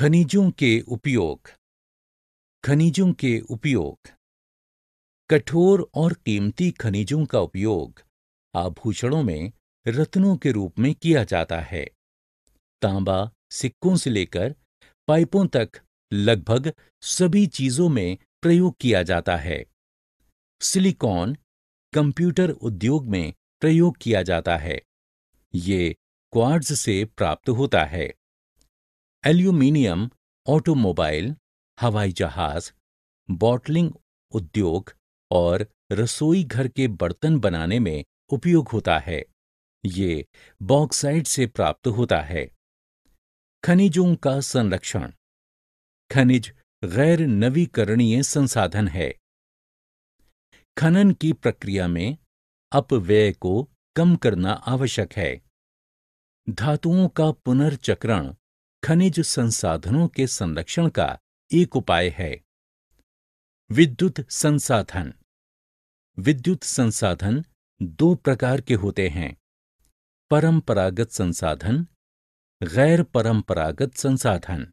खनिजों के उपयोग खनिजों के उपयोग कठोर और कीमती खनिजों का उपयोग आभूषणों में रत्नों के रूप में किया जाता है तांबा सिक्कों से लेकर पाइपों तक लगभग सभी चीजों में प्रयोग किया जाता है सिलिकॉन कंप्यूटर उद्योग में प्रयोग किया जाता है ये क्वार्ट्ज से प्राप्त होता है एल्यूमिनियम ऑटोमोबाइल हवाई जहाज बॉटलिंग उद्योग और रसोई घर के बर्तन बनाने में उपयोग होता है ये बॉक्साइट से प्राप्त होता है खनिजों का संरक्षण खनिज गैर नवीकरणीय संसाधन है खनन की प्रक्रिया में अपव्यय को कम करना आवश्यक है धातुओं का पुनर्चक्रण खनिज संसाधनों के संरक्षण का एक उपाय है विद्युत संसाधन विद्युत संसाधन दो प्रकार के होते हैं परंपरागत संसाधन गैर परंपरागत संसाधन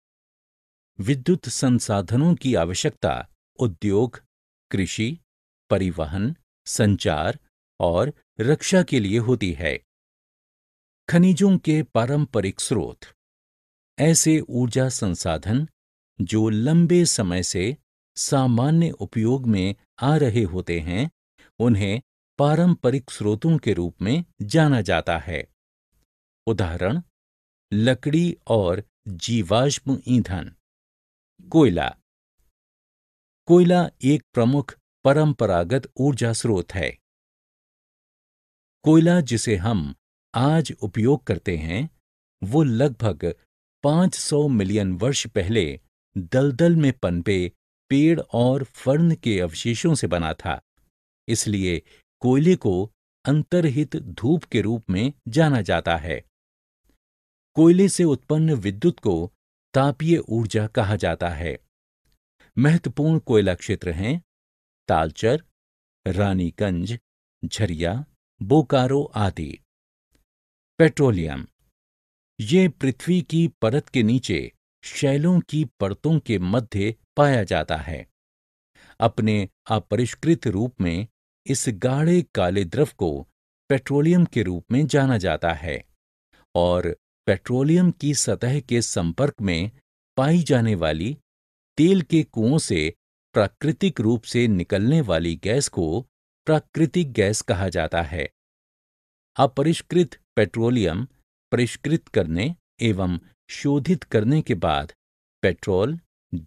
विद्युत संसाधनों की आवश्यकता उद्योग कृषि परिवहन संचार और रक्षा के लिए होती है खनिजों के पारंपरिक स्रोत ऐसे ऊर्जा संसाधन जो लंबे समय से सामान्य उपयोग में आ रहे होते हैं उन्हें पारंपरिक स्रोतों के रूप में जाना जाता है उदाहरण लकड़ी और जीवाश्म ईंधन कोयला कोयला एक प्रमुख परंपरागत ऊर्जा स्रोत है कोयला जिसे हम आज उपयोग करते हैं वो लगभग 500 मिलियन वर्ष पहले दलदल में पनपे पेड़ और फर्न के अवशेषों से बना था इसलिए कोयले को अंतरहित धूप के रूप में जाना जाता है कोयले से उत्पन्न विद्युत को तापीय ऊर्जा कहा जाता है महत्वपूर्ण कोयला क्षेत्र हैं तालचर रानीगंज झरिया बोकारो आदि पेट्रोलियम ये पृथ्वी की परत के नीचे शैलों की परतों के मध्य पाया जाता है अपने अपरिष्कृत रूप में इस गाढ़े काले द्रव को पेट्रोलियम के रूप में जाना जाता है और पेट्रोलियम की सतह के संपर्क में पाई जाने वाली तेल के कुओं से प्राकृतिक रूप से निकलने वाली गैस को प्राकृतिक गैस कहा जाता है अपरिष्कृत पेट्रोलियम परिष्कृत करने एवं शोधित करने के बाद पेट्रोल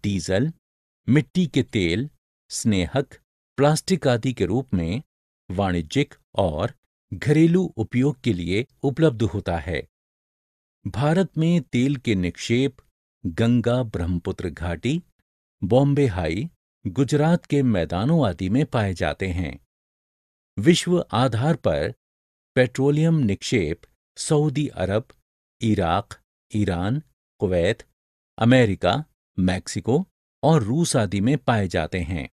डीजल मिट्टी के तेल स्नेहक प्लास्टिक आदि के रूप में वाणिज्यिक और घरेलू उपयोग के लिए उपलब्ध होता है भारत में तेल के निक्षेप गंगा ब्रह्मपुत्र घाटी बॉम्बे हाई गुजरात के मैदानों आदि में पाए जाते हैं विश्व आधार पर पेट्रोलियम निक्षेप Saudi Arab Iraq Iran Kuwait America Mexico और रूस आदि में पाए जाते हैं